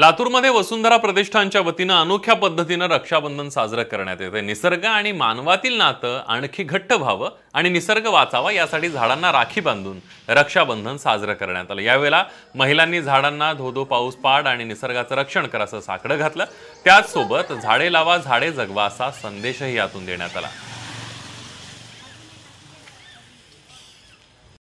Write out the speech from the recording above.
लातूरमध्ये वसुंधरा प्रतिष्ठानच्या वतीनं अनोख्या पद्धतीनं रक्षाबंधन साजरं करण्यात येते निसर्ग आणि मानवातील नातं आणखी घट्ट व्हावं आणि निसर्ग वाचावा यासाठी झाडांना राखी बांधून रक्षाबंधन साजरं करण्यात आलं यावेळेला महिलांनी झाडांना धोधो पाऊस पाड आणि निसर्गाचं रक्षण करा असं साकडं घातलं त्याचसोबत झाडे लावा झाडे जगवा असा संदेशही यातून देण्यात आला